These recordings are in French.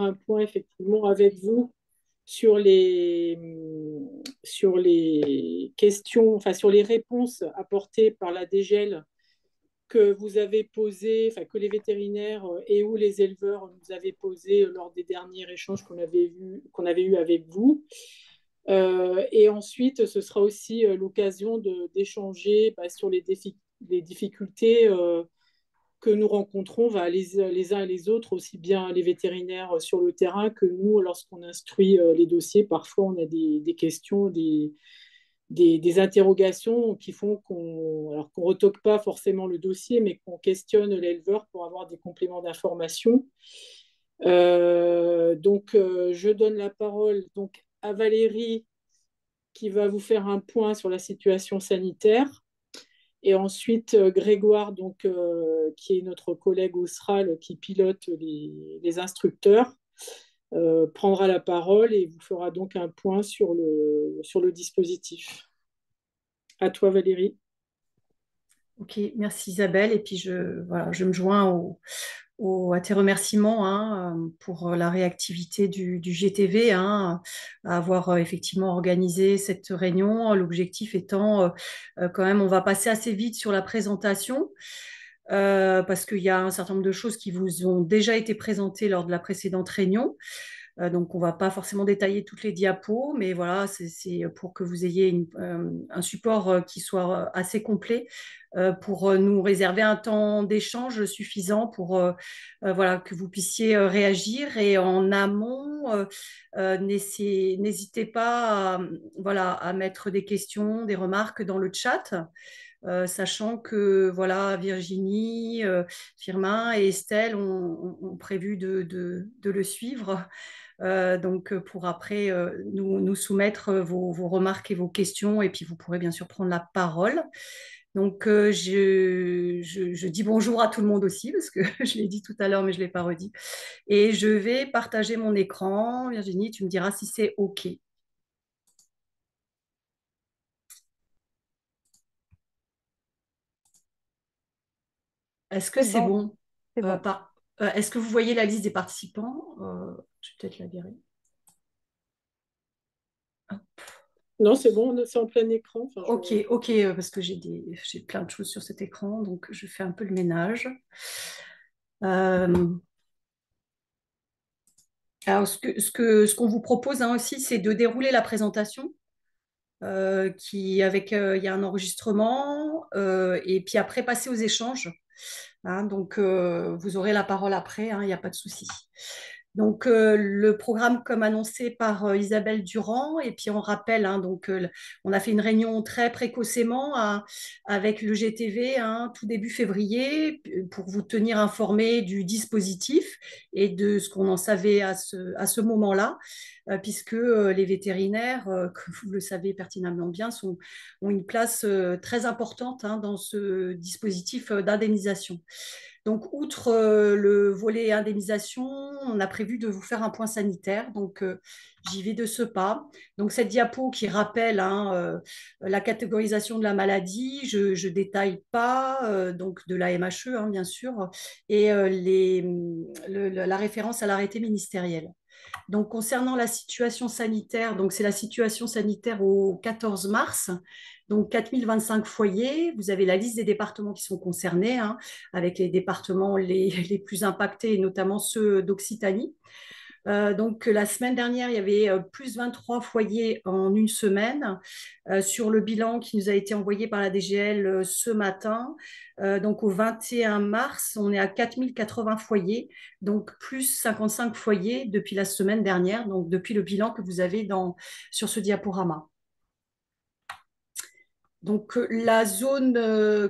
un point effectivement avec vous sur les, sur les questions, enfin sur les réponses apportées par la DGEL que vous avez posées, enfin que les vétérinaires euh, et ou les éleveurs nous avaient posées euh, lors des derniers échanges qu'on avait, vu, qu'on avait eu avec vous. Euh, et ensuite, ce sera aussi l'occasion d'échanger bah, sur les, défis les difficultés que nous rencontrons euh, les, uns et les autres, aussi bien les vétérinaires euh, sur le terrain que nous, lorsqu'on instruit euh, les dossiers, parfois on a des, questions, des, des, interrogations qui font qu'on ne retoque pas forcément le dossier, mais qu'on questionne l'éleveur pour avoir des compléments d'information. donc, je donne la parole donc, à Valérie qui va vous faire un point sur la situation sanitaire. Et ensuite, euh, Grégoire, donc, euh, qui est notre collègue au SRAL, qui pilote les, instructeurs, euh, prendra la parole et vous fera donc un point sur le, sur le dispositif. À toi, Valérie. Ok, merci Isabelle. Et puis je, voilà, je me joins au, au, à tes remerciements hein, euh, pour la réactivité du, GTV, hein, à avoir euh, effectivement organisé cette réunion. L'objectif étant, euh, quand même, on va passer assez vite sur la présentation. parce qu'il y a un certain nombre de choses qui vous ont déjà été présentées lors de la précédente réunion. Euh, donc, on ne va pas forcément détailler toutes les diapos, mais voilà, c'est pour que vous ayez euh, un support euh, qui soit assez complet pour nous réserver un temps d'échange suffisant pour voilà, que vous puissiez réagir. Et en amont, n'hésitez pas à, voilà, à mettre des questions, des remarques dans le chat. sachant que voilà Virginie, Firmin et Estelle ont, prévu de, le suivre. Euh, donc euh, pour après euh, nous, soumettre vos, remarques et vos questions, et puis vous pourrez bien sûr prendre la parole. Donc, je, dis bonjour à tout le monde aussi, parce que je l'ai dit tout à l'heure, mais je ne l'ai pas redit. Et je vais partager mon écran. Virginie, tu me diras si c'est OK. Est-ce que c'est bon, Est-ce que vous voyez la liste des participants je vais peut-être la virer. Non, c'est bon, c'est en plein écran. ok, ok, euh, parce que j'ai plein de choses sur cet écran, donc je fais un peu le ménage. Euh, alors, ce qu'on ce qu'on vous propose hein, aussi, c'est de dérouler la présentation. Euh, qui avec il y a un enregistrement et puis après passer aux échanges. Hein, donc vous aurez la parole après, hein, il n'y a pas de souci. Donc euh, le programme comme annoncé par euh, Isabelle Durand et puis on rappelle hein, donc euh, on a fait une réunion très précocement hein, avec le GTV hein, tout début février pour vous tenir informés du dispositif et de ce qu'on en savait à ce, moment-là puisque les vétérinaires comme vous le savez pertinemment bien sont, ont une place très importante dans ce dispositif d'indemnisation. Donc, outre euh, le volet indemnisation, on a prévu de vous faire un point sanitaire. Donc, euh, j'y vais de ce pas. Donc, cette diapo qui rappelle hein, euh, la catégorisation de la maladie, je ne détaille pas, donc de la MHE, e, hein, bien sûr, et la référence à l'arrêté ministériel. Donc, concernant la situation sanitaire, c'est la situation sanitaire au 14 mars. Donc, 4025 foyers. Vous avez la liste des départements qui sont concernés, hein, avec les départements les, les, plus impactés, notamment ceux d'Occitanie. Euh, donc la semaine dernière, il y avait euh, plus 23 foyers en une semaine euh, sur le bilan qui nous a été envoyé par la DGL ce matin. donc au 21 mars, on est à 4080 foyers, donc plus 55 foyers depuis la semaine dernière, donc depuis le bilan que vous avez sur ce diaporama. Donc la zone,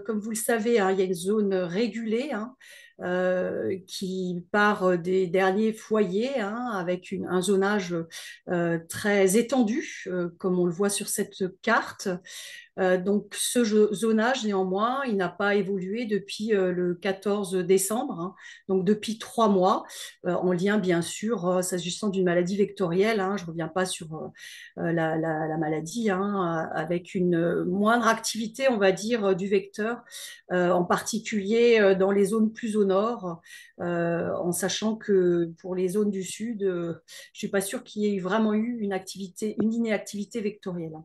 comme vous le savez, hein, il y a une zone régulée. Hein. Euh, qui part euh, des derniers foyers hein, avec un zonage euh, très étendu, comme on le voit sur cette carte, euh, donc ce zonage, néanmoins, il n'a pas évolué depuis euh, le 14 décembre, hein. donc depuis trois mois, euh, en lien bien sûr, s'agissant d'une maladie vectorielle, hein. je ne reviens pas sur la, maladie, hein, avec une moindre activité, on va dire, du vecteur, en particulier dans les zones plus au nord, en sachant que pour les zones du sud, je ne suis pas sûre qu'il y ait vraiment eu une, activité, une inactivité vectorielle.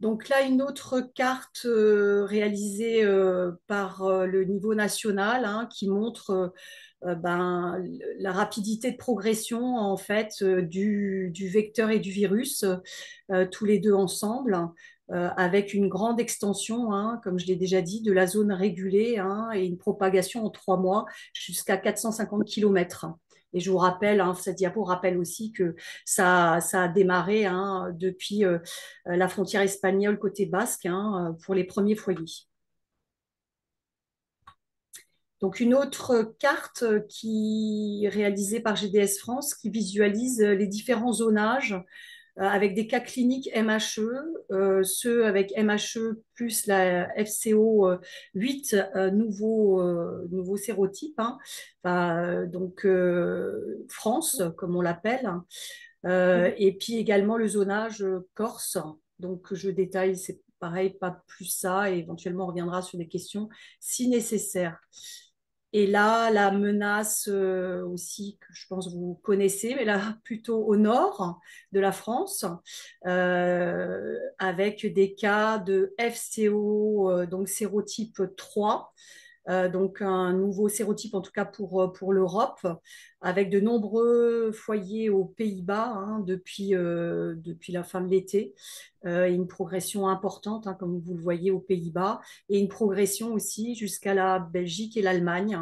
Donc là, une autre carte euh, réalisée euh, par euh, le niveau national hein, qui montre ben, la rapidité de progression en fait du, vecteur et du virus, tous les deux ensemble, avec une grande extension, hein, comme je l'ai déjà dit, de la zone régulée hein, et une propagation en trois mois jusqu'à 450 km. Et je vous rappelle, hein, cette diapo rappelle aussi que ça, a démarré hein, depuis euh, euh, la frontière espagnole côté basque hein, euh, pour les premiers foyers. Donc une autre carte qui réalisée par GDS France qui visualise les différents zonages euh, avec des cas cliniques MHE, euh, ceux avec MHE plus la FCO8, euh, nouveau, nouveau sérotype, hein. donc France, comme on l'appelle, hein. mm. et puis également le zonage Corse. Donc, je détaille, c'est pareil, pas plus ça, et éventuellement on reviendra sur des questions si nécessaire. Et là, la menace euh, aussi, que je pense vous connaissez, mais là, plutôt au nord de la France, euh, avec des cas de FCO, euh, donc sérotype 3, euh, donc un nouveau sérotype en tout cas pour, euh, pour l'Europe, avec de nombreux foyers aux Pays-Bas hein, depuis, euh, depuis la fin de l'été, une progression importante, hein, comme vous le voyez, aux Pays-Bas, et une progression aussi jusqu'à la Belgique et l'Allemagne.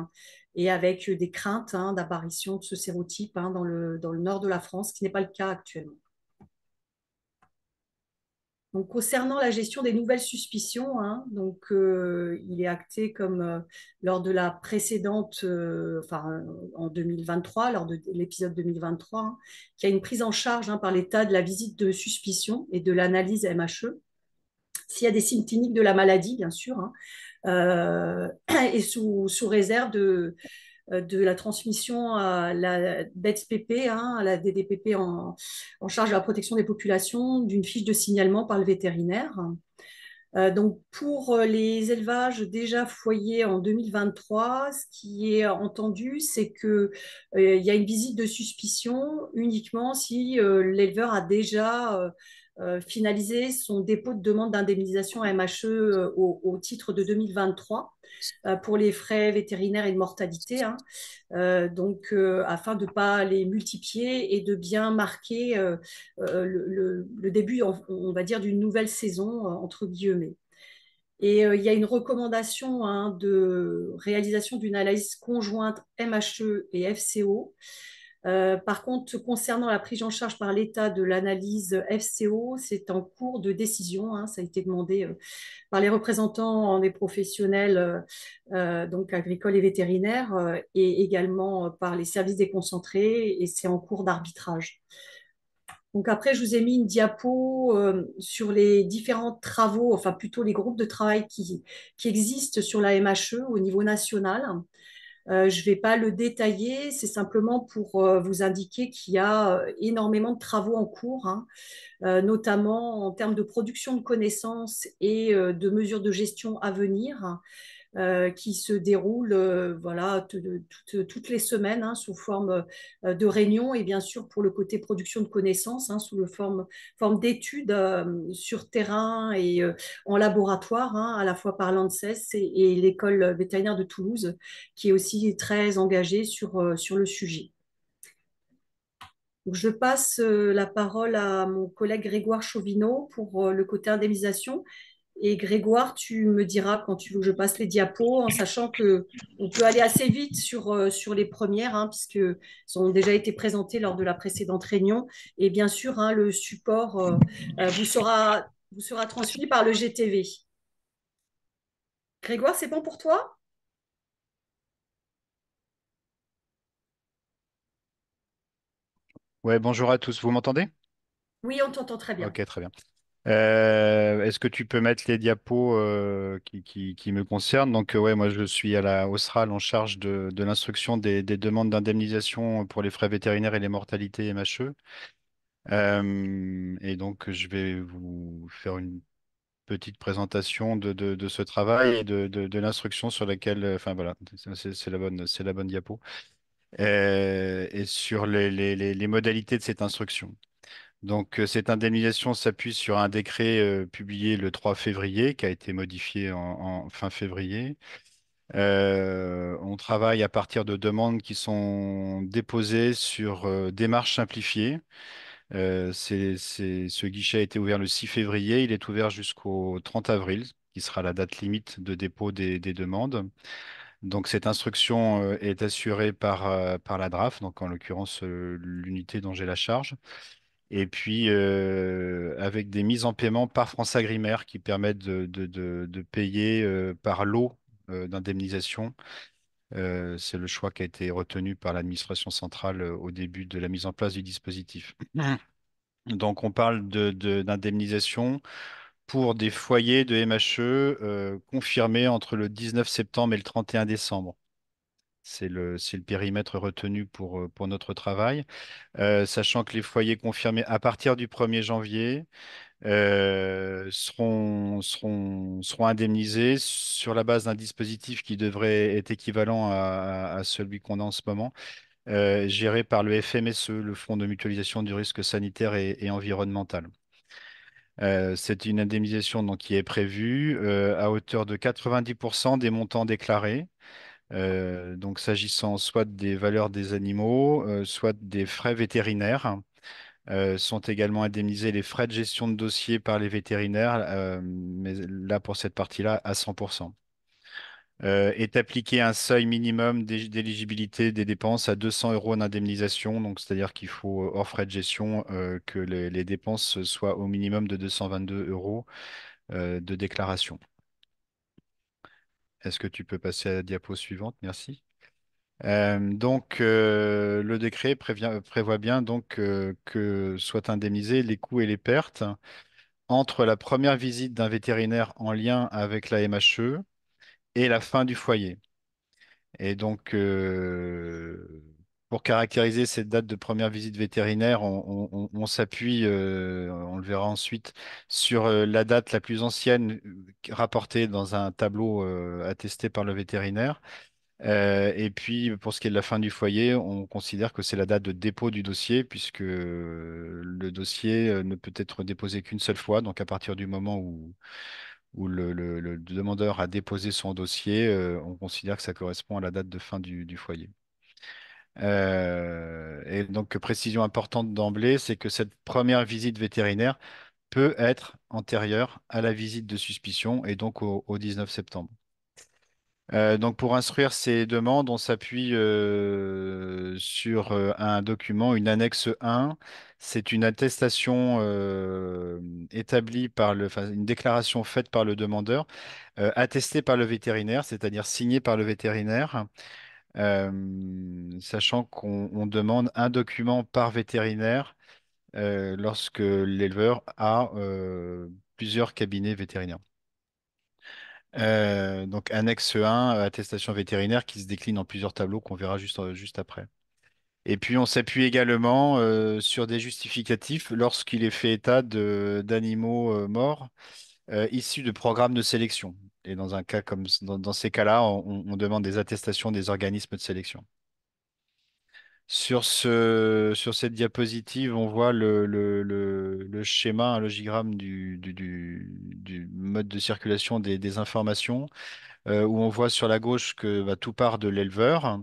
et avec des craintes hein, d'apparition de ce sérotype dans, le, dans le nord de la France, ce qui n'est pas le cas actuellement concernant la gestion des nouvelles suspicions, hein, donc, euh, il est acté comme euh, lors de la précédente, euh, enfin en 2023, lors de l'épisode 2023, qui hein, qu'il y a une prise en charge hein, par l'État de la visite de suspicion et de l'analyse MHE. S'il y a des signes cliniques de la maladie, bien sûr, et sous réserve de, euh, de la transmission à la e hein, à la DDPP en, charge de la protection des populations, d'une fiche de signalement par le vétérinaire. Euh, donc pour euh, les élevages déjà foyers en 2023, ce qui est entendu, c'est qu'il il y a une visite de suspicion uniquement si l'éleveur a déjà euh, finaliser son dépôt de demande d'indemnisation MHE euh, au, titre de 2023 euh, pour les frais vétérinaires et de mortalité, hein. donc afin de ne pas les multiplier et de bien marquer le, début, on, va dire, d'une nouvelle saison, entre guillemets. Et il y a une recommandation hein, de réalisation d'une analyse conjointe MHE et FCO euh, par contre, concernant la prise en charge par l'État de l'analyse FCO, c'est en cours de décision. Hein. ça a été demandé euh, par les représentants hein, des professionnels euh, donc agricoles et vétérinaires et également par les services déconcentrés et c'est en cours d'arbitrage. Donc après, je vous ai mis une diapo sur les différents travaux, enfin plutôt les groupes de travail qui, qui existent sur la MHE au niveau national. Euh, je ne vais pas le détailler, c'est simplement pour euh, vous indiquer qu'il y a euh, énormément de travaux en cours, hein. notamment en termes de production de connaissances et de mesures de gestion à venir. Euh, qui se déroule euh, voilà, toutes les semaines hein, sous forme euh, de réunions et bien sûr pour le côté production de connaissances, hein, sous le forme, forme d'études sur terrain et en laboratoire, hein, à la fois par l'ANSES et, l'école vétérinaire de Toulouse, qui est aussi très engagée sur, sur le sujet. je passe la parole à mon collègue Grégoire Chauvineau pour le côté indemnisation et Grégoire, tu me diras quand tu veux que je passe les diapos, en sachant que on peut aller assez vite sur, euh, sur les premières, hein, puisqu'elles ont déjà été présentées lors de la précédente réunion. Et bien sûr, hein, le support euh, euh, vous, sera, vous sera transmis par le GTV. Grégoire, c'est bon pour toi Oui, bonjour à tous. Vous m'entendez Oui, on t'entend très bien. Ok, très bien. Euh, est-ce que tu peux mettre les diapos euh, qui, me concernent? Donc, euh, ouais, moi, je suis à la Austral en charge de, l'instruction des, demandes d'indemnisation pour les frais vétérinaires et les mortalités MHE. et donc, je vais vous faire une petite présentation de, ce travail et de, l'instruction sur laquelle, enfin voilà, c'est la bonne, c'est la bonne diapo, et sur les modalités de cette instruction. Donc, euh, cette indemnisation s'appuie sur un décret euh, publié le 3 février, qui a été modifié en, fin février. Euh, on travaille à partir de demandes qui sont déposées sur démarche simplifiée. ce guichet a été ouvert le 6 février, il est ouvert jusqu'au 30 avril, qui sera la date limite de dépôt des, demandes. Donc cette instruction est assurée par, par la DRAF, donc en l'occurrence l'unité dont j'ai la charge. Et puis, euh, avec des mises en paiement par France Agrimaire qui permettent de, payer euh, par lot euh, d'indemnisation. C'est le choix qui a été retenu par l'administration centrale au début de la mise en place du dispositif. Donc, on parle d'indemnisation pour des foyers de MHE confirmés entre le 19 septembre et le 31 décembre. C'est le, périmètre retenu pour, euh, notre travail, euh, sachant que les foyers confirmés à partir du 1er janvier euh, seront, indemnisés sur la base d'un dispositif qui devrait être équivalent à, celui qu'on a en ce moment, géré par le FMSE, le Fonds de mutualisation du risque sanitaire et, environnemental. c'est une indemnisation qui est prévue à hauteur de 90% des montants déclarés euh, donc s'agissant soit des valeurs des animaux, euh, soit des frais vétérinaires. Euh, sont également indemnisés les frais de gestion de dossier par les vétérinaires, mais là pour cette partie-là à 100%. est appliqué un seuil minimum d'éligibilité des dépenses à 200 euros indemnisation, donc c'est-à-dire qu'il faut hors frais de gestion que les, dépenses soient au minimum de 222 euros de déclaration. Est-ce que tu peux passer à la diapo suivante? Merci. Euh, donc, euh, le décret prévoit bien donc euh, que soient indemnisés les coûts et les pertes entre la première visite d'un vétérinaire en lien avec la MHE et la fin du foyer. Et donc, pour caractériser cette date de première visite vétérinaire, on, s'appuie, euh, on le verra ensuite, sur euh, la date la plus ancienne euh, rapportée dans un tableau attesté par le vétérinaire. et puis, pour ce qui est de la fin du foyer, on considère que c'est la date de dépôt du dossier, puisque le dossier ne peut être déposé qu'une seule fois. Donc, à partir du moment où, le, demandeur a déposé son dossier, on considère que ça correspond à la date de fin du foyer. Euh, et donc, précision importante d'emblée, c'est que cette première visite vétérinaire peut être antérieure à la visite de suspicion et donc au, 19 septembre. Euh, donc pour instruire ces demandes, on s'appuie euh, sur un document, une annexe 1. C'est une attestation établie par le, une déclaration faite par le demandeur, attestée par le vétérinaire, c'est-à-dire signée par le vétérinaire, sachant qu'on demande un document par vétérinaire lorsque l'éleveur a plusieurs cabinets vétérinaires. donc annexe 1, attestation vétérinaire qui se décline en plusieurs tableaux qu'on verra juste, juste après. Et puis on s'appuie également sur des justificatifs lorsqu'il est fait état d'animaux morts issus de programmes de sélection. Et dans, un cas comme, dans, ces cas-là, on, demande des attestations des organismes de sélection. Sur, ce, sur cette diapositive, on voit le, le, le, schéma, un logigramme du, du, du, mode de circulation des, informations, euh, où on voit sur la gauche que bah, tout part de l'éleveur.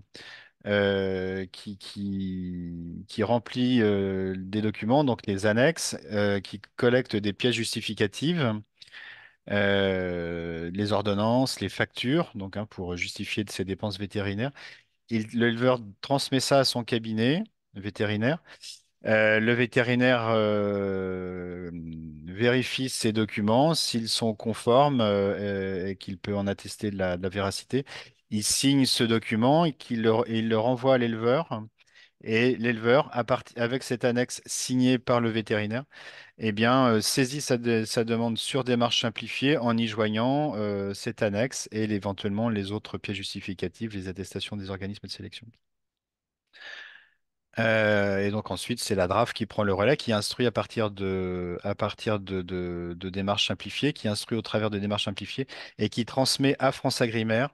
Euh, qui, qui, qui, remplit euh, des documents, donc des annexes, qui collecte des pièces justificatives euh, les ordonnances, les factures, donc hein, pour justifier de ses dépenses vétérinaires. L'éleveur transmet ça à son cabinet vétérinaire. Euh, le vétérinaire euh, vérifie ces documents, s'ils sont conformes et qu'il peut en attester de la, véracité. Il signe ce document et, et il le renvoie à l'éleveur hein, et l'éleveur, avec cette annexe signée par le vétérinaire, eh bien, euh, saisit sa, demande sur démarche simplifiée en y joignant euh, cette annexe et éventuellement les autres pièces justificatives, les attestations des organismes de sélection. Euh, et donc ensuite, c'est la DRAF qui prend le relais, qui instruit à partir de, à partir de, de démarches simplifiées, qui instruit au travers de démarches simplifiées et qui transmet à France Agrimaire,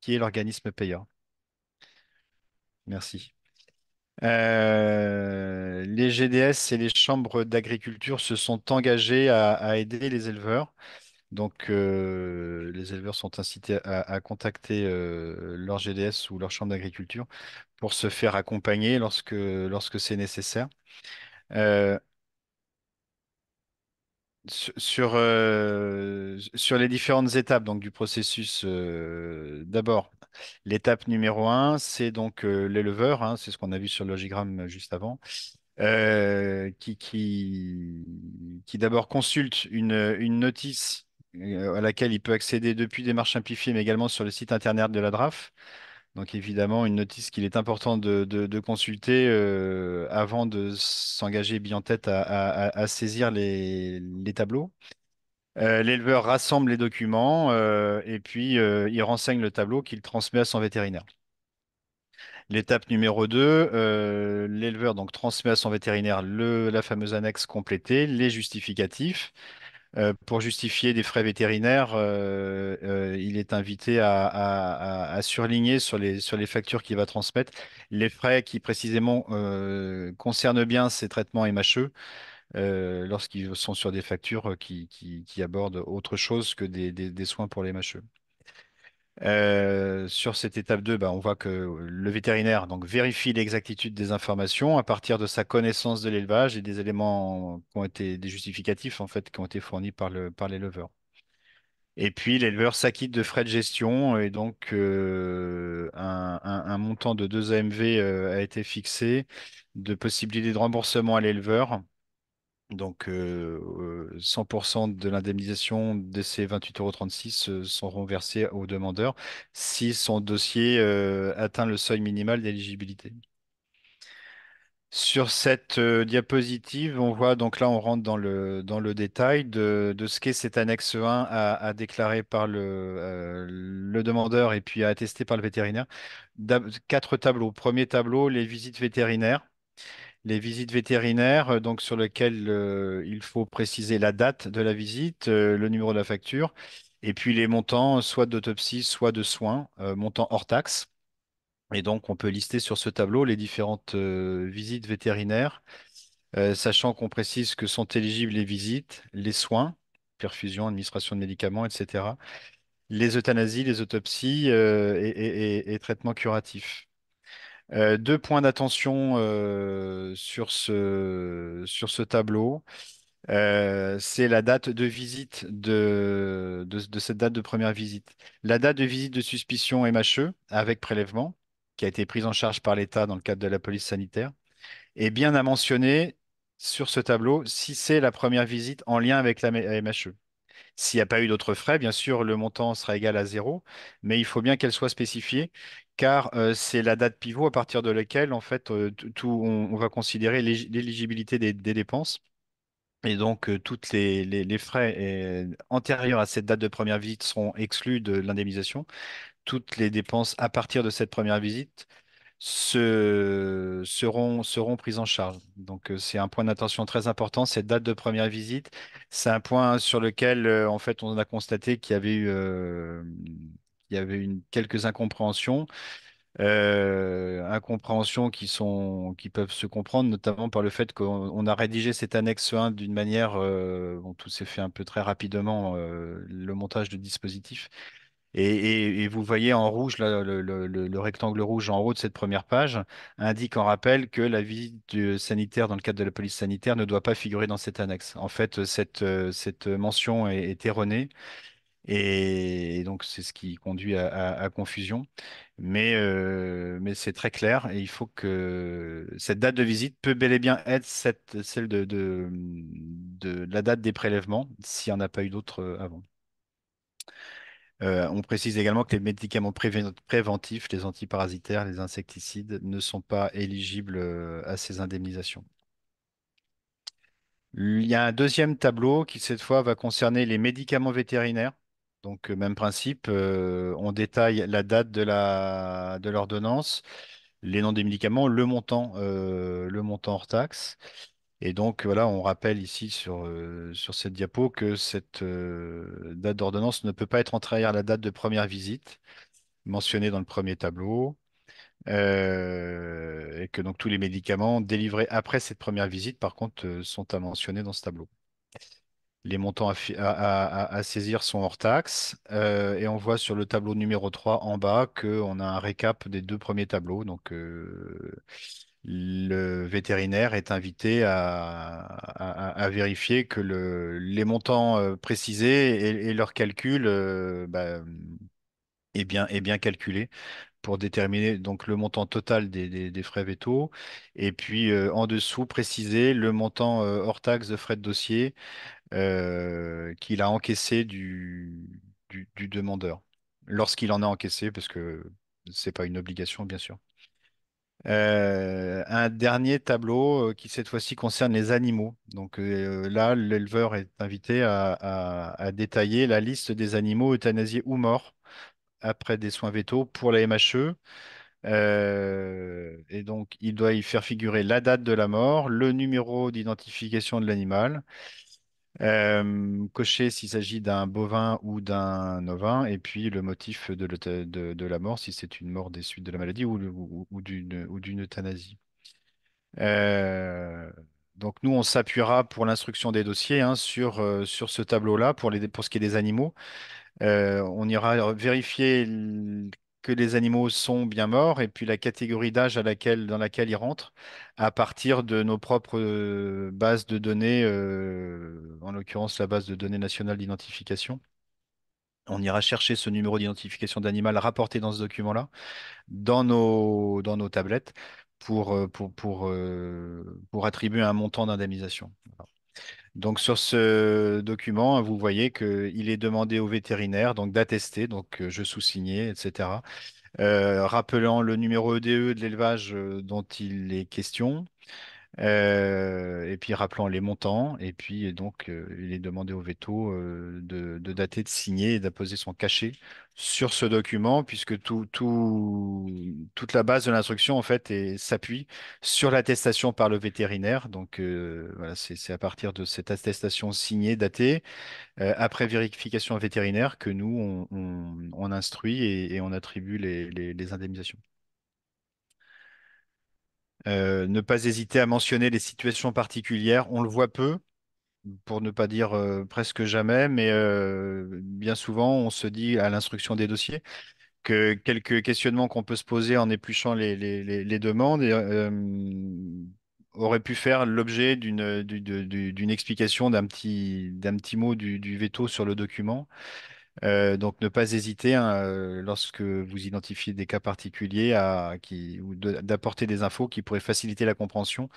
qui est l'organisme payeur. Merci. Euh, les GDS et les chambres d'agriculture se sont engagées à, aider les éleveurs. Donc, euh, les éleveurs sont incités à, contacter euh, leur GDS ou leur chambre d'agriculture pour se faire accompagner lorsque, lorsque c'est nécessaire. sur, sur les différentes étapes donc, du processus, d'abord, L'étape numéro un, c'est donc euh, l'éleveur, hein, c'est ce qu'on a vu sur le logigramme euh, juste avant, euh, qui, d'abord consulte une, notice à laquelle il peut accéder depuis démarche simplifiée, mais également sur le site internet de la DRAF. Donc évidemment, une notice qu'il est important de, consulter avant de s'engager bien en tête à, saisir les, tableaux. Euh, l'éleveur rassemble les documents euh, et puis euh, il renseigne le tableau qu'il transmet à son vétérinaire. L'étape numéro 2, l'éleveur donc transmet à son vétérinaire le, la fameuse annexe complétée, les justificatifs. pour justifier des frais vétérinaires, il est invité à, surligner sur les, sur les factures qu'il va transmettre les frais qui précisément concernent bien ces traitements MHE. Euh, lorsqu'ils sont sur des factures euh, qui, abordent autre chose que des, soins pour les mâcheux. Euh, sur cette étape 2, bah, on voit que le vétérinaire donc, vérifie l'exactitude des informations à partir de sa connaissance de l'élevage et des éléments qui ont été des justificatifs en fait, qui ont été fournis par l'éleveur. Par et puis l'éleveur s'acquitte de frais de gestion et donc un, montant de 2 AMV a été fixé, de possibilité de remboursement à l'éleveur donc, 100% de l'indemnisation de ces 28,36 euros seront versés au demandeur si son dossier atteint le seuil minimal d'éligibilité. Sur cette diapositive, on voit donc là, on rentre dans le, dans le détail de, ce qu'est cette annexe 1 à, déclarer par le, demandeur et puis à attester par le vétérinaire. quatre tableaux. Premier tableau, les visites vétérinaires les visites vétérinaires, euh, donc sur lesquelles euh, il faut préciser la date de la visite, euh, le numéro de la facture, et puis les montants, soit d'autopsie, soit de soins, montants hors taxe. Et donc, on peut lister sur ce tableau les différentes visites vétérinaires, sachant qu'on précise que sont éligibles les visites, les soins, perfusion, administration de médicaments, etc., les euthanasies, les autopsies et traitements curatifs. Euh, deux points d'attention euh, sur, ce, sur ce tableau. Euh, c'est la date de visite de, de, cette date de première visite. La date de visite de suspicion MHE avec prélèvement, qui a été prise en charge par l'État dans le cadre de la police sanitaire, est bien à mentionner sur ce tableau si c'est la première visite en lien avec la MHE. S'il n'y a pas eu d'autres frais, bien sûr, le montant sera égal à zéro, mais il faut bien qu'elle soit spécifiée car euh, c'est la date pivot à partir de laquelle en fait euh, tout on, va considérer l'éligibilité des, dépenses et donc euh, tous les, les, frais antérieurs à cette date de première visite seront exclus de l'indemnisation. Toutes les dépenses à partir de cette première visite seront, seront prises en charge. Donc c'est un point d'attention très important, cette date de première visite. C'est un point sur lequel en fait on a constaté qu'il y avait eu il y avait une, quelques incompréhensions. Euh, incompréhensions qui, sont, qui peuvent se comprendre, notamment par le fait qu'on a rédigé cette annexe 1 d'une manière, euh, bon, tout s'est fait un peu très rapidement, euh, le montage de dispositif. Et, vous voyez en rouge, là, le, rectangle rouge en haut de cette première page indique en rappel que la visite sanitaire dans le cadre de la police sanitaire ne doit pas figurer dans cette annexe. En fait, cette, cette mention est erronée et, donc, c'est ce qui conduit à, confusion. Euh, mais, c'est très clair et il faut que cette date de visite peut bel et bien être celle de, la date des prélèvements s'il n'y en a pas eu d'autres euh, avant. Euh, on précise également que les médicaments préventifs, les antiparasitaires, les insecticides ne sont pas éligibles à ces indemnisations. Il y a un deuxième tableau qui, cette fois, va concerner les médicaments vétérinaires donc, euh, même principe, euh, on détaille la date de la, de l'ordonnance, les noms des médicaments, le montant, euh, le montant hors taxe. Et donc, voilà, on rappelle ici sur, sur cette diapo que cette date d'ordonnance ne peut pas être antérieure à la date de première visite mentionnée dans le premier tableau. et que donc tous les médicaments délivrés après cette première visite, par contre, sont à mentionner dans ce tableau les montants à, saisir sont hors taxe. Euh, et on voit sur le tableau numéro 3 en bas qu'on a un récap des deux premiers tableaux. Donc, euh, le vétérinaire est invité à, vérifier que les montants euh, précisés et, leur calcul bah, est, bien, est calculé pour déterminer donc le montant total des, frais vétos et puis en dessous préciser le montant hors taxe de frais de dossier euh, qu'il a encaissé du, demandeur, lorsqu'il en a encaissé, parce que ce n'est pas une obligation, bien sûr. Euh, un dernier tableau euh, qui cette fois-ci concerne les animaux. Donc là, l'éleveur est invité à, détailler la liste des animaux euthanasiés ou morts après des soins vétos pour la MHE. et donc, il doit y faire figurer la date de la mort, le numéro d'identification de l'animal, cocher s'il s'agit d'un bovin ou d'un ovin, et puis le motif de, la mort, si c'est une mort des suites de la maladie ou, d'une euthanasie. donc nous, on s'appuiera pour l'instruction des dossiers hein, euh, sur, ce tableau-là pour, pour ce qui est des animaux. on ira vérifier les animaux sont bien morts et puis la catégorie d'âge à laquelle, dans laquelle ils rentrent à partir de nos propres euh, bases de données, euh, en l'occurrence la base de données nationale d'identification. On ira chercher ce numéro d'identification d'animal rapporté dans ce document-là dans nos, dans nos tablettes pour, euh, pour, pour, pour, attribuer un montant d'indemnisation. Donc sur ce document, vous voyez qu'il est demandé au vétérinaire d'attester, donc euh, je sous-signais, etc. Euh, rappelant le numéro EDE e de l'élevage euh, dont il est question, euh, et puis rappelant les montants, et puis donc euh, il est demandé au veto euh, de, dater, de signer et d'apposer son cachet sur ce document, puisque tout, toute la base de l'instruction en fait s'appuie sur l'attestation par le vétérinaire. Donc voilà, c'est à partir de cette attestation signée, datée, après vérification vétérinaire, que nous on, instruit et, on attribue les indemnisations. Euh, ne pas hésiter à mentionner les situations particulières. On le voit peu, pour ne pas dire euh, presque jamais, mais euh, bien souvent, on se dit à l'instruction des dossiers que quelques questionnements qu'on peut se poser en épluchant les, demandes auraient pu faire l'objet d'une explication d'un petit, petit mot du veto sur le document. Euh, donc ne pas hésiter hein, euh, lorsque vous identifiez des cas particuliers à, ou d'apporter des infos qui pourraient faciliter la compréhension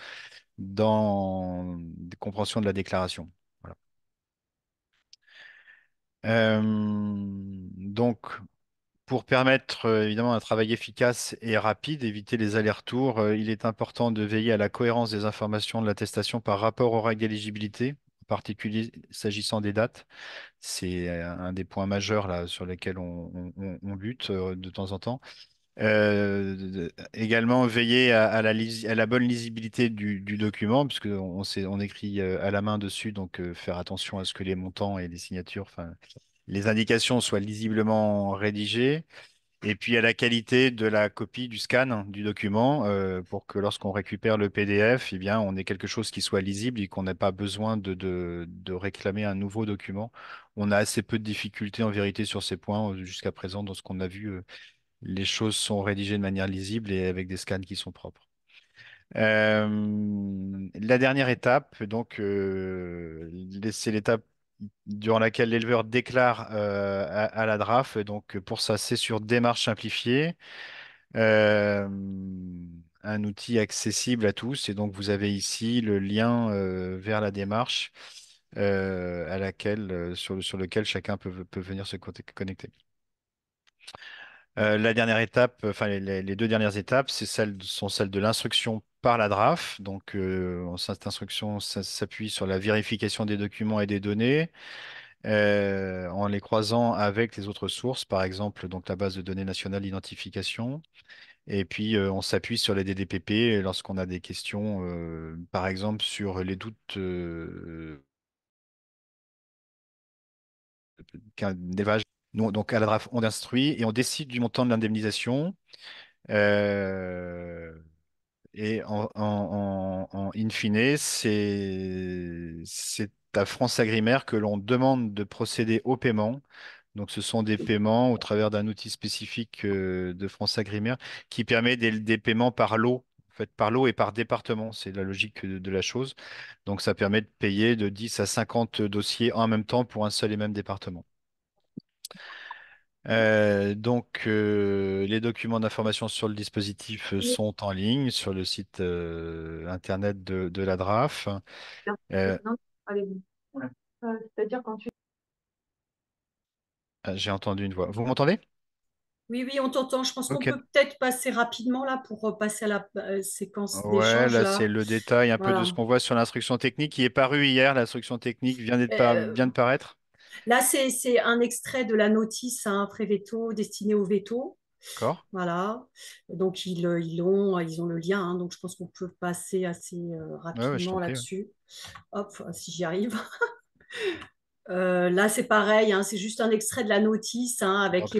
dans compréhension de la déclaration. Euh, donc pour permettre évidemment un travail efficace et rapide, éviter les allers-retours, il est important de veiller à la cohérence des informations de l'attestation par rapport aux règles d'éligibilité particulier s'agissant des dates. C'est euh, un des points majeurs là, sur lesquels on, lutte euh, de temps en temps. Euh, également veiller à, la bonne lisibilité du, document, puisque on, on, écrit à la main dessus, donc faire attention à ce que les montants et les signatures, enfin, les indications soient lisiblement rédigées et puis à la qualité de la copie du scan hein, du document euh, pour que lorsqu'on récupère le PDF, eh bien, on ait quelque chose qui soit lisible et qu'on n'ait pas besoin de, réclamer un nouveau document. On a assez peu de difficultés en vérité sur ces points euh, jusqu'à présent dans ce qu'on a vu. Euh, les choses sont rédigées de manière lisible et avec des scans qui sont propres. la dernière étape, donc, c'est l'étape durant laquelle l'éleveur déclare euh, à, la DRAF. Donc pour ça, c'est sur démarche simplifiée, euh, un outil accessible à tous. Et donc vous avez ici le lien euh, vers la démarche à laquelle, sur, sur, lequel chacun peut, venir se connecter. la dernière étape, enfin les, deux dernières étapes, c'est celles, sont celles de l'instruction par la DRAF. Donc, euh, cette instruction s'appuie sur la vérification des documents et des données euh, en les croisant avec les autres sources, par exemple donc la base de données nationale d'identification. Et puis, euh, on s'appuie sur les DDPP lorsqu'on a des questions, par exemple, sur les doutes qu'un donc, à la DRAF, on instruit et on décide du montant de l'indemnisation. Et en, en, in fine, c'est à France Agrimaire que l'on demande de procéder au paiement. Donc, ce sont des paiements au travers d'un outil spécifique euh, de France Agrimaire qui permet des, paiements par lot fait par lot et par département. C'est la logique de, de, la chose. Donc ça permet de payer de 10 à 50 dossiers en même temps pour un seul et même département. Euh, donc, euh, les documents d'information sur le dispositif euh, sont en ligne sur le site internet de, la DRAF. Ah, j'ai entendu une voix. Vous m'entendez oui, oui, on t'entend. Je pense qu'on peut peut-être passer rapidement là pour passer à la séquence Ouais, là, c'est le détail un peu de ce qu'on voit sur l'instruction technique qui est paru hier. L'instruction technique vient de paraître. Là, c'est un extrait de la notice à un au veto destiné au veto. D'accord. Voilà. Donc, ils, euh, ils, ont, ils ont le lien. Hein, donc, je pense qu'on peut passer assez euh, rapidement là-dessus. Hop, si j'y arrive. Euh, là, c'est pareil, hein, c'est juste un extrait de la notice hein, avec les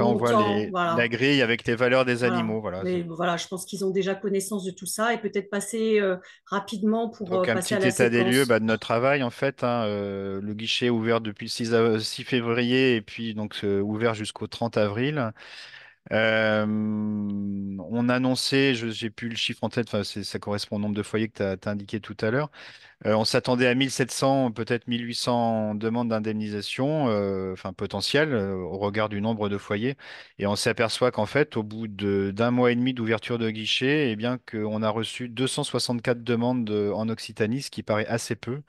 la grille avec les valeurs des animaux. Voilà. je pense qu'ils ont déjà connaissance de tout ça et peut-être passer euh, rapidement pour euh, passer un petit état des lieux bah, de notre travail en fait. Hein, le guichet ouvert depuis 6, février et puis donc ouvert jusqu'au 30 avril. Euh, on annonçait, j'ai plus le chiffre en tête, ça correspond au nombre de foyers que tu as, indiqué tout à l'heure. Euh, on s'attendait à 1700, peut-être 1800 demandes d'indemnisation euh, enfin, potentielles au regard du nombre de foyers. Et on s'aperçoit qu'en fait, au bout d'un mois et demi d'ouverture de guichet, on eh bien, a reçu 264 demandes en Occitanie, ce qui paraît assez peu.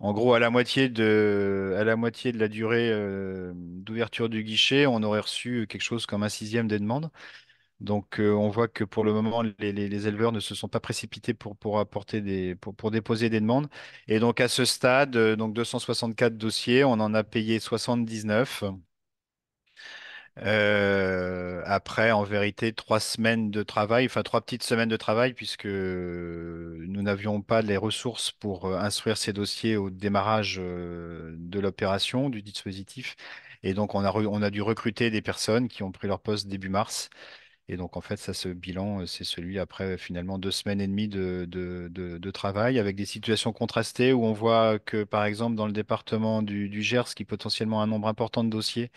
En gros, à la moitié de, à la moitié de la durée euh, d'ouverture du guichet, on aurait reçu quelque chose comme un sixième des demandes. Donc, euh, on voit que pour le moment, les, éleveurs ne se sont pas précipités pour, pour, apporter des, pour, déposer des demandes. Et donc, à ce stade, euh, donc 264 dossiers, on en a payé 79. Euh, après, en vérité, trois semaines de travail, enfin trois petites semaines de travail, puisque nous n'avions pas les ressources pour euh, instruire ces dossiers au démarrage euh, de l'opération, du dispositif. Et donc, on a, on a dû recruter des personnes qui ont pris leur poste début mars. Et donc, en fait, ça, ce bilan, c'est celui après finalement deux semaines et demie de, travail avec des situations contrastées où on voit que, par exemple, dans le département du, Gers, qui potentiellement un nombre important de dossiers,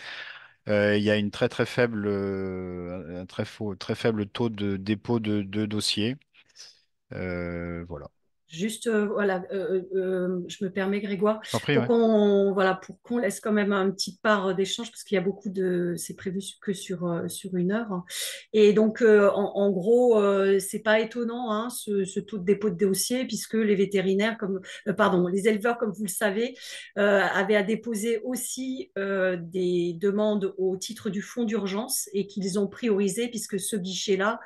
euh, il y a une très très faible, euh, un très, faux, très faible taux de dépôt de, de dossiers. Euh, voilà. Juste, euh, voilà, euh, euh, je me permets, Grégoire, pour qu'on voilà, pour qu'on laisse quand même une petite part d'échange, parce qu'il y a beaucoup de, c'est prévu que sur sur une heure. Et donc, en, gros, c'est pas étonnant hein, ce, taux de dépôt de dossier, puisque les vétérinaires, comme pardon, les éleveurs, comme vous le savez, avaient à déposer aussi des demandes au titre du fonds d'urgence et qu'ils ont priorisé, puisque ce guichet-là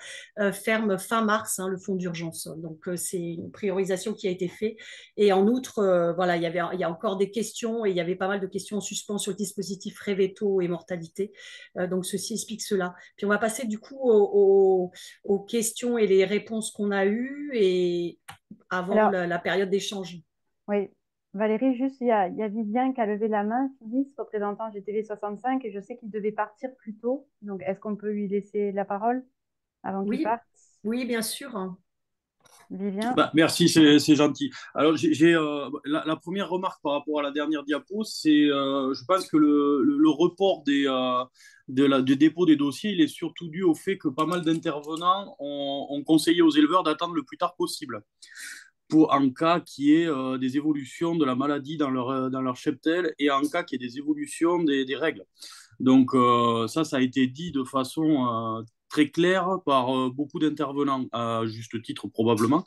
ferme fin mars, hein, le fonds d'urgence. Donc, c'est une priorisation qui a été fait Et en outre, euh, voilà, il y avait il y a encore des questions et il y avait pas mal de questions en suspens sur le dispositif Réveto et mortalité. Euh, donc ceci explique cela. Puis on va passer du coup aux, questions et les réponses qu'on a eues et avant la, période d'échange. Oui. Valérie, juste, il y, a, il Vivien qui a levé la main, est représentant GTV65, et je sais qu'il devait partir plus tôt. Donc, est-ce qu'on peut lui laisser la parole avant qu'il parte Oui, bien sûr. Bah, merci, c'est gentil. Alors, j'ai euh, la, première remarque par rapport à la dernière diapo, c'est que euh, je pense que le, report euh, des, dépôts des dossiers, il est surtout dû au fait que pas mal d'intervenants ont, conseillé aux éleveurs d'attendre le plus tard possible. Pour, en cas qui est des évolutions de la maladie dans leur, dans leur cheptel et en cas qui est des évolutions des, règles. Donc ça, ça a été dit de façon très clair par euh, beaucoup d'intervenants, à juste titre probablement.